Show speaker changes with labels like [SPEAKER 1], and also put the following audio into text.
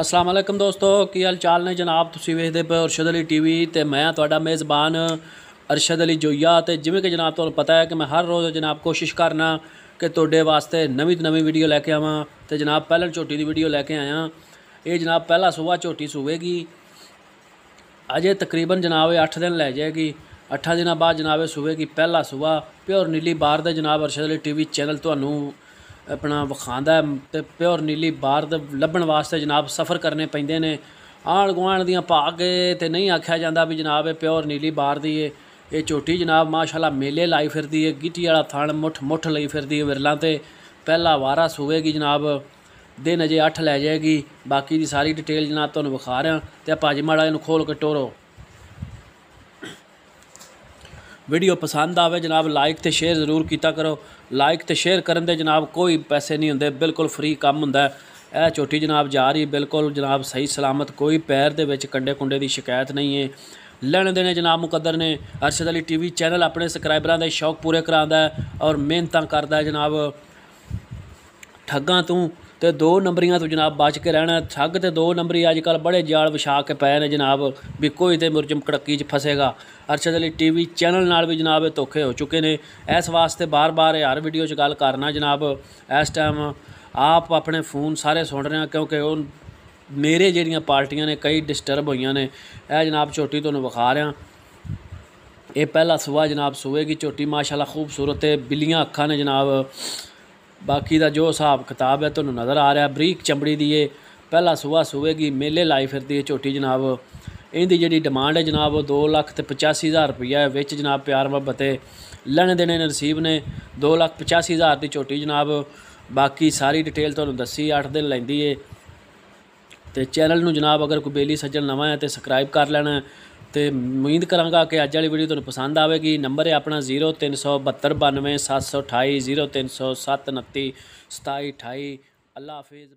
[SPEAKER 1] ਅਸਲਾਮ ਅਲੈਕਮ ਦੋਸਤੋ ਕੀ ਹਾਲ ਚਾਲ ਨੇ ਜਨਾਬ ਤੁਸੀਂ ਵੇਖਦੇ ਪਏ ਅਰਸ਼ਦ ਅਲੀ ਟੀਵੀ ਤੇ ਮੈਂ ਤੁਹਾਡਾ ਮੇਜ਼ਬਾਨ ਅਰਸ਼ਦ ਅਲੀ ਜੋਇਆ ਤੇ ਜਿਵੇਂ ਕਿ ਜਨਾਬ ਤੁਹਾਨੂੰ ਪਤਾ ਹੈ ਕਿ ਮੈਂ ਹਰ ਰੋਜ਼ ਜਨਾਬ ਕੋਸ਼ਿਸ਼ ਕਰਨਾ ਕਿ ਤੁਹਾਡੇ ਵਾਸਤੇ ਨਵੀਂ ਤੋਂ ਨਵੀਂ ਵੀਡੀਓ ਲੈ ਕੇ ਆਵਾਂ ਤੇ ਜਨਾਬ ਪਹਿਲਾਂ ਝੋਟੀ ਦੀ ਵੀਡੀਓ ਲੈ ਕੇ ਆਇਆ ਇਹ ਜਨਾਬ ਪਹਿਲਾ ਸਵੇਰ ਝੋਟੀ ਸੂਵੇਗੀ ਅਜੇ ਤਕਰੀਬਨ ਜਨਾਬ 8 ਦਿਨ ਲੈ ਜਾਏਗੀ 8 ਦਿਨਾਂ ਬਾਅਦ ਜਨਾਬ ਇਹ ਸੂਵੇਗੀ ਪਹਿਲਾ ਸਵੇਰ ਪਿਓਰ ਨੀਲੀ ਬਾਰ ਦਾ ਜਨਾਬ ਅਰਸ਼ਦ ਅਲੀ ਟੀਵੀ ਚੈਨਲ ਤੁਹਾਨੂੰ ਆਪਣਾ ਵਖਾਂਦਾ ਤੇ ਪਿਓਰ ਨੀਲੀ ਬਾਹਰ ਦੇ ਲੱਭਣ ਵਾਸਤੇ ਜਨਾਬ ਸਫ਼ਰ ਕਰਨੇ ਪੈਂਦੇ ਨੇ ਆਣ ਗੁਆਣ ਦੀਆਂ ਭਾਗ ਤੇ ਨਹੀਂ ਆਖਿਆ ਜਾਂਦਾ ਵੀ ਜਨਾਬ ਇਹ ਪਿਓਰ ਨੀਲੀ ਬਾਹਰ ਦੀ ਏ ਇਹ ਝੋਟੀ ਜਨਾਬ ਮਾਸ਼ਾਅੱਲਾ ਮੇਲੇ ਲਾਈ ਫਿਰਦੀ ਏ ਗਿੱਟੀ ਵਾਲਾ ਥਣ ਮੁੱਠ ਮੁੱਠ ਲਈ ਫਿਰਦੀ ਏ ਵਿਰਲਾ ਤੇ ਪਹਿਲਾ ਵਾਰਾ ਸੂਵੇਗੀ ਜਨਾਬ ਦਿਨ ਅਜੇ 8 ਲੈ ਜਾਏਗੀ ਬਾਕੀ ਦੀ ਸਾਰੀ ਡਿਟੇਲ ਜਨਾਬ ਤੁਹਾਨੂੰ ਵਿਖਾ ਰਿਹਾ ਤੇ ਆਪਾਂ ਅੱਜ ਮਾੜਾ ਇਹਨੂੰ ਖੋਲ ਕੇ ਟੋਰੋ ਵੀਡੀਓ ਪਸੰਦ ਆਵੇ ਜਨਾਬ ਲਾਈਕ ਤੇ ਸ਼ੇਅਰ ਜ਼ਰੂਰ ਕੀਤਾ ਕਰੋ ਲਾਈਕ ਤੇ ਸ਼ੇਅਰ ਕਰਨ ਦੇ ਜਨਾਬ ਕੋਈ ਪੈਸੇ ਨਹੀਂ ਹੁੰਦੇ ਬਿਲਕੁਲ ਫ੍ਰੀ ਕੰਮ ਹੁੰਦਾ ਇਹ ਛੋਟੀ ਜਨਾਬ ਜਾ ਰਹੀ ਬਿਲਕੁਲ ਜਨਾਬ ਸਹੀ ਸਲਾਮਤ ਕੋਈ ਪੈਰ ਦੇ ਵਿੱਚ ਕੰਡੇ ਕੁੰਡੇ ਦੀ ਸ਼ਿਕਾਇਤ ਨਹੀਂ ਹੈ ਲੈਣ ਦੇ ਨੇ ਜਨਾਬ ਮੁਕੱਦਰ ਨੇ ਅਰਸ਼ਦ ਅਲੀ ਟੀਵੀ ਚੈਨਲ ਆਪਣੇ ਸਬਸਕ੍ਰਾਈਬਰਾਂ ਦੇ ਸ਼ੌਕ ਪੂਰੇ ਕਰਾਉਂਦਾ ਹੈ ਔਰ ਮਿਹਨਤਾਂ ਕਰਦਾ ਹੈ ਜਨਾਬ ਠੱਗਾਂ ਤੋਂ ਤੇ ਦੋ ਨੰਬਰੀਆਂ ਤੋਂ ਜਨਾਬ ਬਚ ਕੇ ਰਹਿਣਾ ਠੱਗ ਤੇ ਦੋ ਨੰਬਰੀ ਅੱਜ ਕੱਲ ਬੜੇ ਜਾਲ ਵਿਛਾ ਕੇ ਪਏ ਨੇ ਜਨਾਬ ਵੀ ਕੋਈ ਤੇ ਮੁਰਜਮ ਕੜਕੀ 'ਚ ਫਸੇਗਾ ਅਰਸ਼ਦ ਅਲੀ ਟੀਵੀ ਚੈਨਲ ਨਾਲ ਵੀ ਜਨਾਬ ਇਹ ਧੋਖੇ ਹੋ ਚੁੱਕੇ ਨੇ ਇਸ ਵਾਸਤੇ ਬਾਰ-ਬਾਰ ਹਰ ਵੀਡੀਓ 'ਚ ਗੱਲ ਕਰਨਾ ਜਨਾਬ ਇਸ ਟਾਈਮ ਆਪ ਆਪਣੇ ਫੋਨ ਸਾਰੇ ਸੁਣ ਰਹੇ ਆ ਕਿਉਂਕਿ ਉਹ ਮੇਰੇ ਜਿਹੜੀਆਂ ਪਾਰਟੀਆਂ ਨੇ ਕਈ ਡਿਸਟਰਬ ਹੋਈਆਂ ਨੇ ਇਹ ਜਨਾਬ ਛੋਟੀ ਤੁਹਾਨੂੰ ਵਿਖਾ ਰਿਹਾ ਇਹ ਪਹਿਲਾ ਸੁਆ ਜਨਾਬ ਸੋਏਗੀ ਛੋਟੀ ਮਾਸ਼ਾਅੱਲਾ ਖੂਬਸੂਰਤ ਹੈ ਬਿੱਲੀਆਂ ਅੱਖਾਂ ਨੇ ਜਨਾਬ ਬਾਕੀ ਦਾ ਜੋ ਹਿਸਾਬ ਕਿਤਾਬ ਹੈ ਤੁਹਾਨੂੰ ਨਜ਼ਰ ਆ ਰਿਹਾ ਬਰੀਕ ਚੰਬੜੀ ਦੀ ਇਹ ਪਹਿਲਾ ਸੁਬਾ ਸੁਵੇਗੀ ਮੇਲੇ ਲਾਈ ਫਿਰਦੀ ਹੈ ਝੋਟੀ ਜਨਾਬ ਇਹਦੀ ਜਿਹੜੀ ਡਿਮਾਂਡ ਹੈ ਜਨਾਬ ਉਹ 2 ਲੱਖ ਤੇ 85000 ਰੁਪਇਆ ਹੈ ਵਿੱਚ ਜਨਾਬ ਪਿਆਰ ਮੁਹੱਬਤੇ ਲੈਣ ਦੇਣੇ ਨੇ ਨਸੀਬ ਨੇ 2 ਲੱਖ 85000 ਦੀ ਝੋਟੀ ਜਨਾਬ ਬਾਕੀ ਸਾਰੀ ਡਿਟੇਲ ਤੁਹਾਨੂੰ ਦੱਸੀ 8 ਦਿਨ ਲੈਂਦੀ ਏ ਤੇ ਚੈਨਲ ਨੂੰ ਜਨਾਬ ਅਗਰ ਕੋਈ ਬੇਲੀ ਸੱਜਣ ਨਵਾਂ ਹੈ ਤੇ ਸਬਸਕ੍ਰਾਈਬ ਕਰ ਲੈਣਾ ਤੇ ਉਮੀਦ ਕਰਾਂਗਾ ਕਿ ਅੱਜ ਵਾਲੀ ਵੀਡੀਓ ਤੁਹਾਨੂੰ ਪਸੰਦ ਆਵੇਗੀ ਨੰਬਰ ਹੈ ਆਪਣਾ 0372927280307292728 ਅੱਲਾ ਹਾਫਿਜ਼